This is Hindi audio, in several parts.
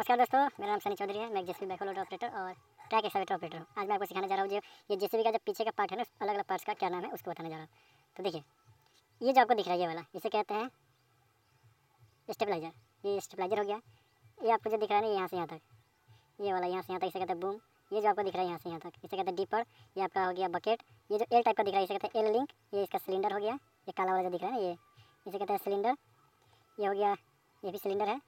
नमस्कार दोस्तों मेरा नाम सनी चौधरी है मैं जेसीबी बैकहोल लोडर ऑपरेटर और ट्रैक एक्सावेटर ऑपरेटर हूँ आज मैं आपको सिखाने जा रहा हूँ जो ये जेसीबी का जो पीछे का पार्ट है ना अलग अलग पार्ट्स का क्या नाम है उसको बताने जा रहा हूँ तो देखिए ये जो आपको दिख रहा है ये वाला इसे कहते हैं स्टेबलाइजर ये स्टेबलाइजर हो गया ये आपको जो दिख रहा है ना यहाँ से यहाँ तक ये वाला यहाँ से यहाँ तक इसे कहते हैं बूम ये जो आपको दिख रहा है यहाँ से यहाँ तक इसे कहते हैं डीपर ये आपका हो गया बकेट ये जो एल टाइप का दिख रहा है इसे कहते हैं एल लिंक ये इसका सिलेंडर हो गया ये काला वाला जो दिख रहा है ना ये इसे कहते हैं सिलेंडर ये हो गया ये भी सिलेंडर है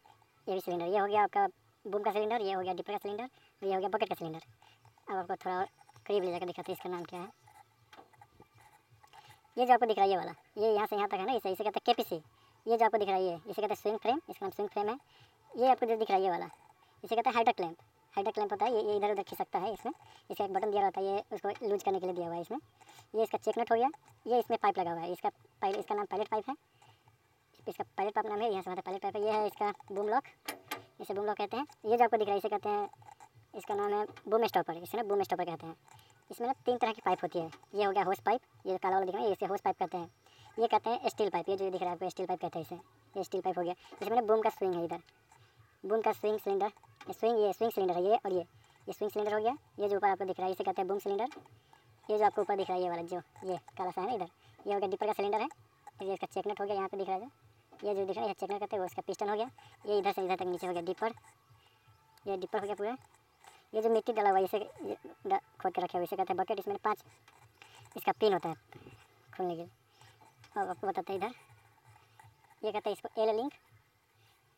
ये भी सिलेंडर ये हो गया आपका बूम का सिलेंडर ये हो गया डिपर का सिलेंडर और ये हो गया बकेट का सिलेंडर अब आपको थोड़ा और करीब ले जाकर दिखाते हैं इसका नाम क्या है ये जो आपको दिख रहा है ये वाला ये यहाँ से यहाँ तक है ना इसे इसे कहते हैं सी ये जो आपको दिख रहा है इसे कहते हैं स्विंग फ्रेम इसका नाम स्विंग फ्रेम है ये आपको जो दिख रहा है ये वाला इसे कहते हैं हाइड्रा लैंप हाइड्रा लैम्प होता है ये, ये इधर उधर खींच सकता है इसमें इसका एक बटन दिया रहता है ये उसको लूज करने के लिए दिया हुआ है इसमें ये इसका चेकनेट हो गया ये इसमें पाइप लगा हुआ है इसका पाइल इसका नाम पायलट पाइप है इसका पायलट पाइप नाम है यहाँ से पायलट पाइप है ये है इसका बूम लॉक इसे बूम लॉक कहते हैं ये जो आपको दिख रहा है इसे कहते हैं इसका नाम है बूम स्टॉपर इसे ना बूम स्टॉपर कहते हैं इसमें ना तीन तरह की पाइप होती है ये हो गया होस पाइप ये काला वाला दिख रहा है इसे होस पाइप कहते हैं ये कहते हैं स्टील पाइप ये जो दिख रहा है आपको स्टील पाइप कहते हैं इसे ये स्टील पाइप हो गया इसमें ना बूम का स्विंग है इधर बूम का स्विंग सिलेंडर स्विंग ये स्विंग सिलेंडर है ये और ये ये स्विंग सिलेंडर हो गया ये जो ऊपर आपको दिख रहा है इसे कहते हैं बूम सिलेंडर ये जो आपको ऊपर दिख रहा है ये वाला जो ये काला सा है ना इधर ये हो गया डिपर का सिलेंडर है तो ये इसका चेकनेट हो गया यहाँ पे दिख रहा है ये जो दिख रहा है चेक करते हैं उसका पिस्टन हो गया ये इधर से इधर तक नीचे हो गया डीपर ये डीपर हो गया पूरा ये जो मिट्टी डाला हुआ है इसे खोद के रखे हुए इसे कहते हैं बकेट इसमें पाँच इसका पिन होता है खोलने के लिए अब आपको बताते हैं इधर ये कहते हैं इसको एल लिंक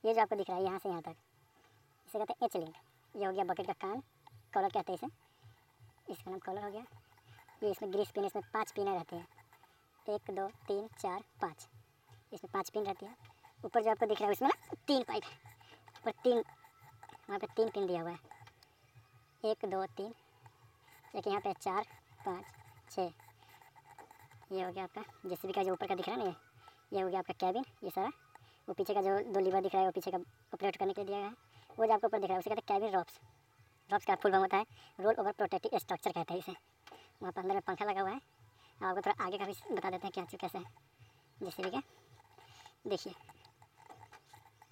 ये जो आपको दिख रहा है यहाँ से यहाँ तक इसे कहते हैं एच लिंक ये हो गया बकेट का कान कॉलर कहते हैं इसे इसका नाम कॉलर हो गया ये इसमें ग्रीस पिन इसमें पाँच पिन रहते हैं एक दो तीन चार पाँच इसमें पाँच पिन रहती है ऊपर जो आपको दिख रहा है उसमें ना तीन पाइप है ऊपर तीन वहाँ पर तीन पिन दिया हुआ है एक दो तीन देखिए यहाँ पे चार पाँच छः ये हो गया आपका जैसे भी का जो ऊपर का दिख रहा है ना ये हो गया आपका कैबिन ये सारा वो पीछे का जो दो लीवर दिख रहा है वो पीछे का ऑपरेट करने के लिए दिया गया है वो जो आपको ऊपर दिख रहा है उसे कहते हैं कैबिन रॉप्स रॉप्स का फुल फॉर्म होता है रोल ओवर प्रोटेक्टिव स्ट्रक्चर कहते हैं इसे वहाँ पर अंदर में पंखा लगा हुआ है आपको थोड़ा आगे का भी बता देते हैं क्या चीज़ कैसे है जैसे भी क्या देखिए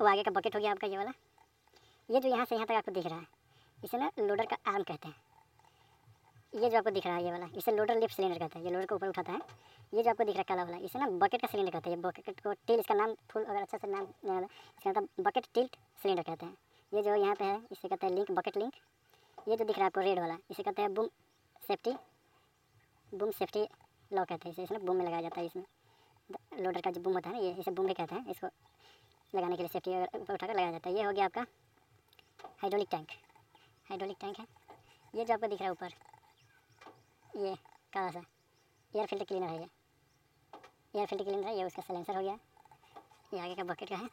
वो आगे का बकेट हो गया आपका ये वाला ये जो यहाँ से यहाँ तक आपको दिख रहा है इसे ना लोडर का आर्म कहते हैं ये जो आपको दिख रहा है ये वाला इसे लोडर लिफ्ट सिलेंडर कहते हैं ये लोडर को ऊपर उठाता है ये जो आपको दिख रहा है काला वाला इसे ना बकेट का सिलेंडर कहते हैं बकेट को टिल इसका नाम फुल अगर अच्छा से नाम इसका मतलब बकेट टिल्ट सिलेंडर कहते हैं ये जो यहाँ पे है इसे कहते हैं लिंक बकेट लिंक ये जो दिख रहा है आपको रेड वाला इसे कहते हैं बुम सेफ्टी बुम सेफ्टी लॉक कहते हैं इसे इसमें बुम में लगाया जाता है इसमें लोडर का जो बुम होता है ना ये इसे बूम भी कहते हैं इसको लगाने के लिए सेफ्टी ऊपर उठाकर लगाया जाता है ये हो गया आपका हाइड्रोलिक टैंक हाइड्रोलिक टैंक है ये जो आपको दिख रहा है ऊपर ये कहा सा एयर फिल्टर क्लीनर है ये एयर फिल्टर क्लीनर है ये उसका सलेंसर हो गया ये आगे का बकेट का है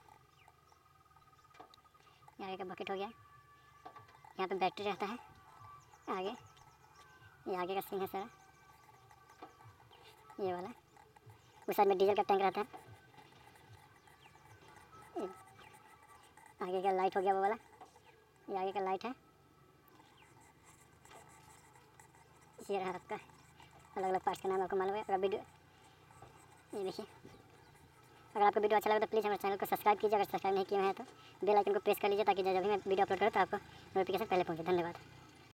ये आगे का बकेट हो गया यहाँ पे बैटरी रहता है आगे ये आगे का सिंह है सारा ये वाला उस साथ में डीजल का टैंक रहता है आगे का लाइट हो गया वो वाला ये आगे का लाइट है ये रहा आपका अलग अलग पार्ट्स का नाम आपको मालूम है अगर वीडियो ये देखिए अगर आपको वीडियो अच्छा लगे तो प्लीज़ हमारे चैनल को सब्सक्राइब कीजिए अगर सब्सक्राइब नहीं किए हैं तो बेल आइकन को प्रेस कर लीजिए ताकि जब भी मैं वीडियो अपलोड करूँ तो आपको नोटिफिकेशन पहले पहुँचे धन्यवाद